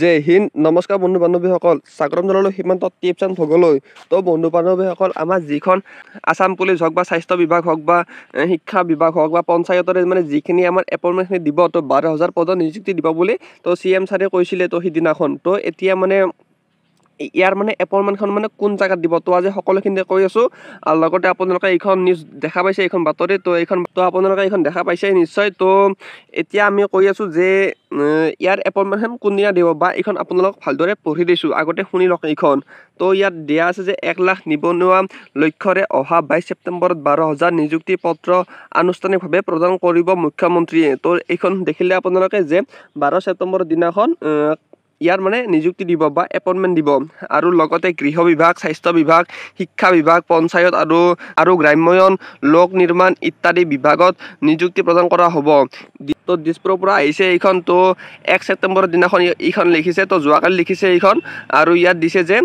J Hind নমস্কাৰ বন্ধু বান্ধৱীসকল স্বাগতম জনালোঁ সীমান্ত টিপচান ভগলৈ তো বন্ধু বান্ধৱীসকল আমাৰ যিখন আছাম পুলিচ হওক বা স্বাস্থ্য বিভাগ হওক বা শিক্ষা বিভাগ হওক বা পঞ্চায়তৰে মানে যিখিনি আমাৰ এপইণ্টমেণ্টখিনি দিব তো বাৰ হাজাৰ পদৰ নিযুক্তি দিব বুলি তো চি এম ছাৰে কৈছিলে তো সিদিনাখন তো এতিয়া মানে ইয়াৰ মানে এপইণ্টমেণ্টখন মানে কোন জেগাত দিব তো আজি সকলোখিনিতে কৈ আছোঁ আৰু লগতে আপোনালোকে এইখন নিউজ দেখা পাইছে এইখন বাতৰি তো এইখন তো আপোনালোকে এইখন দেখা পাইছে নিশ্চয় তো এতিয়া আমি কৈ আছোঁ যে ইয়াৰ এপইণ্টমেণ্টখন কোনদিনা দিব বা এইখন আপোনালোকক ভালদৰে পঢ়ি দিছোঁ আগতে শুনি লওক এইখন তো ইয়াত দিয়া আছে যে এক লাখ নিবনুৱা লক্ষ্যৰে অহা বাইছ ছেপ্টেম্বৰত বাৰ হাজাৰ নিযুক্তি পত্ৰ আনুষ্ঠানিকভাৱে প্ৰদান কৰিব মুখ্যমন্ত্ৰীয়ে তো এইখন দেখিলে আপোনালোকে যে বাৰ ছেপ্টেম্বৰৰ দিনাখন ইয়াৰ মানে নিযুক্তি দিব বা এপইণ্টমেণ্ট দিব আৰু লগতে গৃহ বিভাগ স্বাস্থ্য বিভাগ শিক্ষা বিভাগ পঞ্চায়ত আৰু আৰু গ্ৰাম্যয়ন লোক নিৰ্মাণ ইত্যাদি বিভাগত নিযুক্তি প্ৰদান কৰা হ'ব তো দিছপুৰৰ পৰা আহিছে এইখন তো এক ছেপ্টেম্বৰৰ দিনাখন ইখন লিখিছে তো যোৱাকালি লিখিছে এইখন আৰু ইয়াত দিছে যে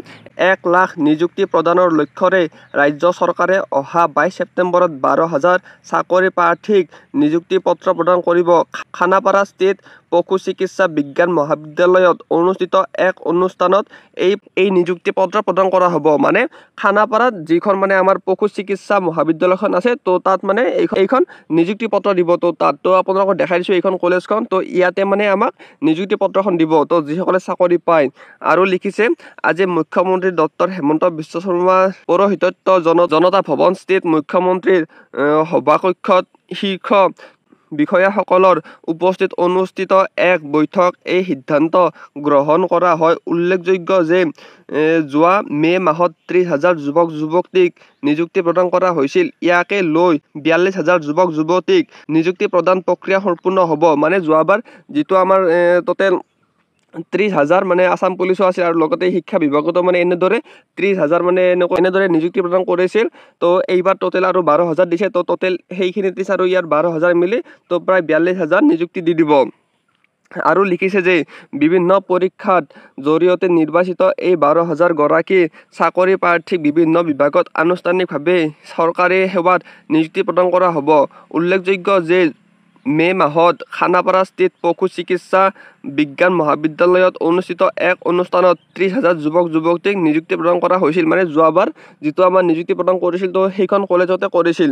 এক লাখ নিযুক্তি প্ৰদানৰ লক্ষ্যৰে ৰাজ্য চৰকাৰে অহা বাইছ ছেপ্টেম্বৰত বাৰ হাজাৰ চাকৰি প্ৰাৰ্থীক নিযুক্তি পত্ৰ প্ৰদান কৰিব খানাপাৰা ষ্টেট পশু চিকিৎসা বিজ্ঞান মহাবিদ্যালয়ত অনুষ্ঠিত এক অনুষ্ঠানত এই এই নিযুক্তি পত্ৰ প্ৰদান কৰা হ'ব মানে খানাপাৰাত যিখন মানে আমাৰ পশু চিকিৎসা মহাবিদ্যালয়খন আছে ত' তাত মানে এইখন এইখন নিযুক্তি পত্ৰ দিব ত' তাত ত' আপোনালোকক দেখাই দিছোঁ এইখন কলেজখন ত' ইয়াতে মানে আমাক নিযুক্তি পত্ৰখন দিব ত' যিসকলে চাকৰি পায় আৰু লিখিছে আজি মুখ্যমন্ত্ৰী মন্ত্ৰী ডক্টৰ হেমন্ত বিশ্ব শৰ্মাৰ পৌৰহিতত্ব জন জনতা ভৱন স্থিত মুখ্যমন্ত্ৰীৰ সভাকক্ষত শীৰ্ষ বিষয়াসকলৰ উপস্থিত অনুষ্ঠিত এক বৈঠক এই সিদ্ধান্ত গ্ৰহণ কৰা হয় উল্লেখযোগ্য যে যোৱা মে' মাহত ত্ৰিছ হাজাৰ যুৱক যুৱতীক নিযুক্তি প্ৰদান কৰা হৈছিল ইয়াকে লৈ বিয়াল্লিছ হাজাৰ যুৱক যুৱতীক নিযুক্তি প্ৰদান প্ৰক্ৰিয়া সম্পূৰ্ণ হ'ব মানে যোৱাবাৰ যিটো আমাৰ ট'টেল ত্ৰিছ হাজাৰ মানে আছাম পুলিচো আছিল আৰু লগতে শিক্ষা বিভাগতো মানে এনেদৰে ত্ৰিছ হাজাৰ মানে এনেকুৱা এনেদৰে নিযুক্তি প্ৰদান কৰিছিল তো এইবাৰ ট'টেল আৰু বাৰ হাজাৰ দিছে তো ট'টেল সেইখিনি ত্ৰিছ আৰু ইয়াৰ বাৰ হাজাৰ মিলি তো প্ৰায় বিয়াল্লিছ হাজাৰ নিযুক্তি দি দিব আৰু লিখিছে যে বিভিন্ন পৰীক্ষাত জৰিয়তে নিৰ্বাচিত এই বাৰ হাজাৰ গৰাকী চাকৰি প্ৰাৰ্থীক বিভিন্ন বিভাগত আনুষ্ঠানিকভাৱে চৰকাৰী সেৱাত নিযুক্তি প্ৰদান কৰা হ'ব উল্লেখযোগ্য যে মে মাহত খানাপাৰা স্থিত পশু চিকিৎসা বিজ্ঞান মহাবিদ্যালয়ত অনুষ্ঠিত এক অনুষ্ঠানত ত্ৰিছ হাজাৰ যুৱক যুৱতীক নিযুক্তি প্ৰদান কৰা হৈছিল মানে যোৱাবাৰ যিটো আমাৰ নিযুক্তি প্ৰদান কৰিছিল তো সেইখন কলেজতে কৰিছিল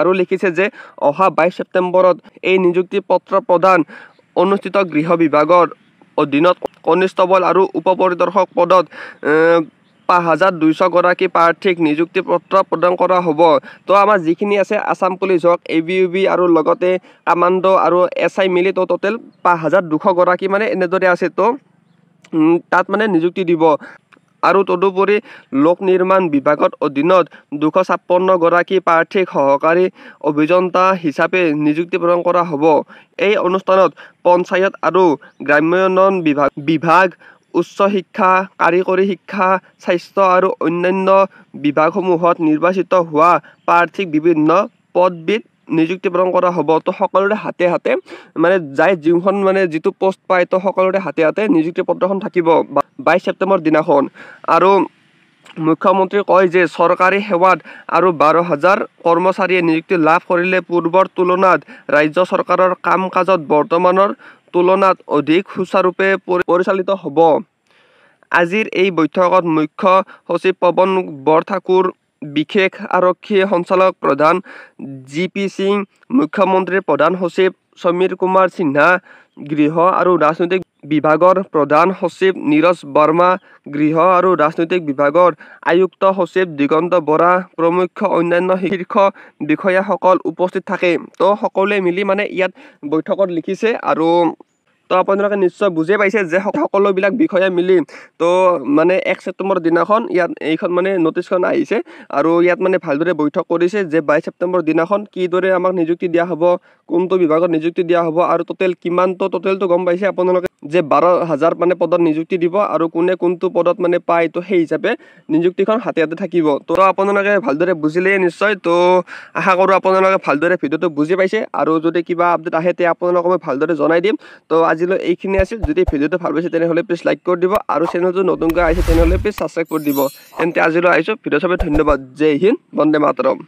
আৰু লিখিছে যে অহা বাইছ ছেপ্টেম্বৰত এই নিযুক্তি পত্ৰ প্ৰদান অনুষ্ঠিত গৃহ বিভাগৰ অধীনত কনিষ্টবল আৰু উপ পৰিদৰ্শক পদত পাঁচ হাজাৰ দুইশ গৰাকী প্ৰাৰ্থীক নিযুক্তি পত্ৰ প্ৰদান কৰা হ'ব তো আমাৰ যিখিনি আছে আছাম পুলিচ হওক এ বি ইউ বি আৰু লগতে কামাণ্ডো আৰু এছ আই মিলি তো ট'টেল পাঁচ হাজাৰ দুশগৰাকী মানে এনেদৰে আছে তো তাত মানে নিযুক্তি দিব আৰু তদুপৰি লোক নিৰ্মাণ বিভাগৰ অধীনত দুশ ছাপন্নগৰাকী প্ৰাৰ্থীক সহকাৰী অভিযন্তা হিচাপে নিযুক্তি প্ৰদান কৰা হ'ব এই অনুষ্ঠানত পঞ্চায়ত আৰু গ্ৰাম্যোন্নয়ন বিভাগ বিভাগ উচ্চ শিক্ষা কাৰিকৰী শিক্ষা স্বাস্থ্য আৰু অন্যান্য বিভাগসমূহত নিৰ্বাচিত হোৱা প্ৰাৰ্থীক বিভিন্ন পদবিধ নিযুক্তি প্ৰদান কৰা হ'ব তো সকলোৰে হাতে হাতে মানে যাই যিখন মানে যিটো পষ্ট পায় তো সকলোৰে হাতে হাতে নিযুক্তি পত্ৰখন থাকিব বাইছ ছেপ্টেম্বৰ দিনাখন আৰু মুখ্যমন্ত্ৰীয়ে কয় যে চৰকাৰী সেৱাত আৰু বাৰ হাজাৰ কৰ্মচাৰীয়ে নিযুক্তি লাভ কৰিলে পূৰ্বৰ তুলনাত ৰাজ্য চৰকাৰৰ কাম কাজত বৰ্তমানৰ তুলনাত অধিক সুচাৰুৰূপে পৰিচালিত হ'ব আজিৰ এই বৈঠকত মুখ্য সচিব পৱন বৰঠাকুৰ বিশেষ আৰক্ষী সঞ্চালক প্ৰধান জি পি সিং মুখ্যমন্ত্ৰীৰ প্ৰধান সচিব সমীৰ কুমাৰ সিনহা গৃহ আৰু ৰাজনৈতিক বিভাগৰ প্ৰধান সচিব নীৰজ বৰ্মা গৃহ আৰু ৰাজনৈতিক বিভাগৰ আয়ুক্ত সচিব দিগন্ত বৰা প্ৰমুখ্য অন্যান্য শীৰ্ষ বিষয়াসকল উপস্থিত থাকে তো সকলোৱে মিলি মানে ইয়াত বৈঠকত লিখিছে আৰু তো আপোনালোকে নিশ্চয় বুজি পাইছে যে সকলোবিলাক বিষয়ে মিলি তো মানে এক ছেপ্টেম্বৰ দিনাখন ইয়াত এইখন মানে ন'টিছখন আহিছে আৰু ইয়াত মানে ভালদৰে বৈঠক কৰিছে যে বাইছ ছেপ্টেম্বৰ দিনাখন কিদৰে আমাক নিযুক্তি দিয়া হ'ব কোনটো বিভাগত নিযুক্তি দিয়া হ'ব আৰু টোটেল কিমানটো টোটেলটো গম পাইছে আপোনালোকে যে বাৰ হাজাৰ মানে পদত নিযুক্তি দিব আৰু কোনে কোনটো পদত মানে পায় তো সেই হিচাপে নিযুক্তিখন হাতে হাতে থাকিব তো আপোনালোকে ভালদৰে বুজিলেই নিশ্চয় তো আশা কৰোঁ আপোনালোকে ভালদৰে ভিডিঅ'টো বুজি পাইছে আৰু যদি কিবা আপডেট আহে তে আপোনালোকক মই ভালদৰে জনাই দিম তো আজিলৈ এইখিনি আছিল যদি ভিডিঅ'টো ভাল পাইছে তেনেহ'লে প্লিজ লাইক কৰি দিব আৰু চেনেলটো নতুনকৈ আহিছে তেনেহ'লে প্লিজ ছাবস্ক্ৰাইব কৰি দিব তেন্তে আজিলৈ আহিছোঁ ভিডিঅ' চাবলৈ ধন্যবাদ জয় হিন্দ বন্দে মাতৰম